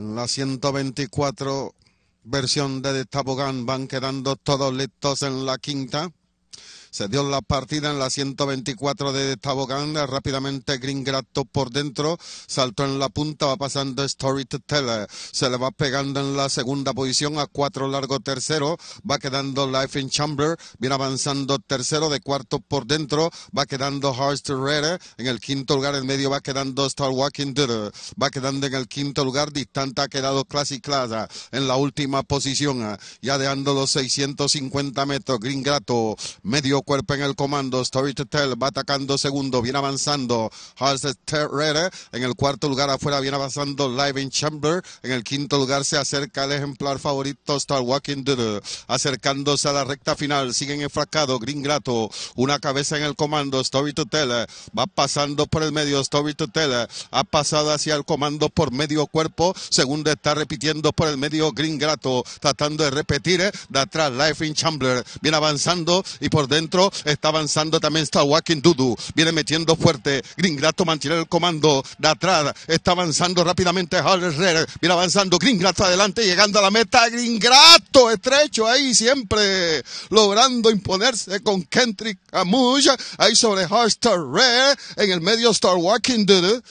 En la 124 versión de Tabogán van quedando todos listos en la quinta. Se dio la partida en la 124 de Tabogán. Rápidamente Green Grato por dentro. Saltó en la punta. Va pasando Storyteller. Se le va pegando en la segunda posición a cuatro largo tercero. Va quedando Life in Chamber. Viene avanzando tercero de cuarto por dentro. Va quedando Hearts to En el quinto lugar en medio va quedando Star Walking Va quedando en el quinto lugar. Distante ha quedado Classic en la última posición. Ya deando los 650 metros. Green Grato medio cuerpo en el comando. Story to Tell va atacando segundo. Viene avanzando. en el cuarto lugar afuera. Viene avanzando Live in Chamber. En el quinto lugar se acerca el ejemplar favorito Star Walking Acercándose a la recta final. Siguen enfrascados. Green Grato. Una cabeza en el comando. Story to Tell va pasando por el medio. Story to Tell ha pasado hacia el comando por medio cuerpo. Segundo está repitiendo por el medio Green Grato. Tratando de repetir. De atrás Live in Chamber. Viene avanzando y por dentro Está avanzando también está walking Dudu. Viene metiendo fuerte. Gringrato mantiene el comando. De atrás está avanzando rápidamente Harold Rare, Viene avanzando. Gringrato adelante, llegando a la meta. Gringrato estrecho ahí siempre. Logrando imponerse con Kendrick Amush. Ahí sobre Hard Rare, En el medio Star Joaquín Dudu.